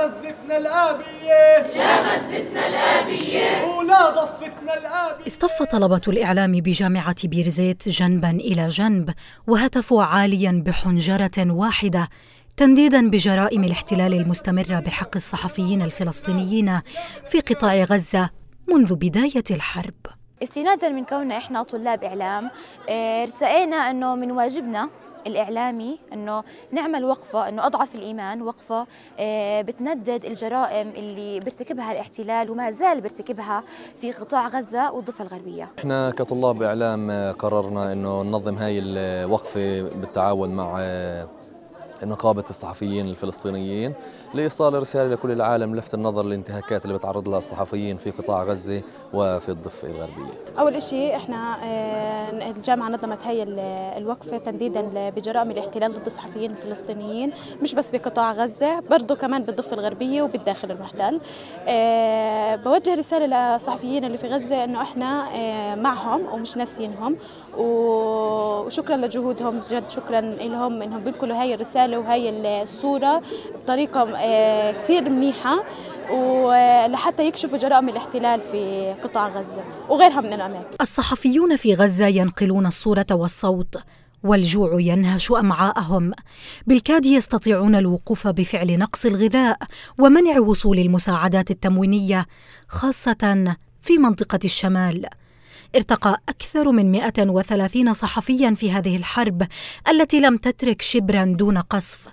غزتنا الآبية لا غزتنا الآبية ولا ضفتنا الآبية اصطف طلبة الإعلام بجامعة بيرزيت جنبا إلى جنب وهتفوا عاليا بحنجرة واحدة تنديدا بجرائم الاحتلال المستمرة بحق الصحفيين الفلسطينيين في قطاع غزة منذ بداية الحرب استنادا من كوننا احنا طلاب اعلام إيه، ارتئينا انه من واجبنا الاعلامي انه نعمل وقفه انه اضعف الايمان وقفه آه، بتندد الجرائم اللي بيرتكبها الاحتلال وما زال بيرتكبها في قطاع غزه والضفه الغربيه احنا كطلاب اعلام قررنا انه ننظم هاي الوقفه بالتعاون مع نقابة الصحفيين الفلسطينيين لإيصال رسالة لكل العالم لفت النظر للانتهاكات اللي بتعرض لها الصحفيين في قطاع غزة وفي الضفة الغربية أول شيء إحنا آه، الجامعة نظمت هاي الوقفة تنديدا بجرائم الاحتلال ضد الصحفيين الفلسطينيين مش بس بقطاع غزة برضه كمان بالضفة الغربية وبالداخل المحتل آه، بوجه رسالة للصحفيين اللي في غزة إنه إحنا آه، معهم ومش ناسينهم وشكرا لجهودهم جد شكرا لهم إنهم بينقلوا هاي الرسالة شغلوا هاي الصورة بطريقة آه، كثير منيحة ولحتى آه، يكشفوا جرائم الاحتلال في قطاع غزة وغيرها من الأماكن الصحفيون في غزة ينقلون الصورة والصوت والجوع ينهش امعاءهم بالكاد يستطيعون الوقوف بفعل نقص الغذاء ومنع وصول المساعدات التموينيه خاصه في منطقه الشمال ارتقى أكثر من 130 صحفيا في هذه الحرب التي لم تترك شبرا دون قصف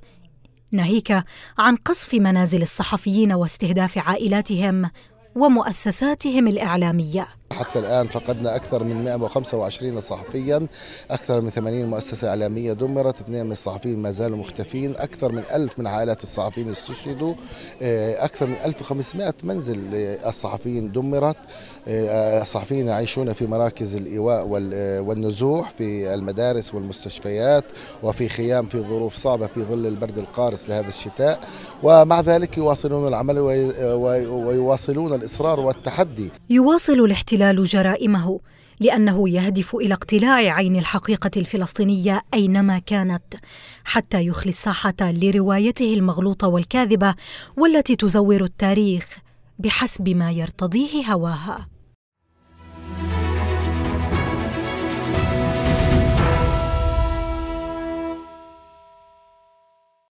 ناهيك عن قصف منازل الصحفيين واستهداف عائلاتهم ومؤسساتهم الإعلامية حتى الآن فقدنا أكثر من 125 صحفيا أكثر من 80 مؤسسة إعلامية دمرت اثنين من الصحفيين ما زالوا مختفين أكثر من ألف من عائلات الصحفيين استشهدوا آه، أكثر من 1500 منزل الصحفيين دمرت آه، الصحفيين يعيشون في مراكز الإيواء آه، والنزوح في المدارس والمستشفيات وفي خيام في ظروف صعبة في ظل البرد القارس لهذا الشتاء ومع ذلك يواصلون العمل ويواصلون الإصرار والتحدي يواصل الاحتلال يزال جرائمه لانه يهدف الى اقتلاع عين الحقيقه الفلسطينيه اينما كانت حتى يخلي الساحه لروايته المغلوطه والكاذبه والتي تزور التاريخ بحسب ما يرتضيه هواها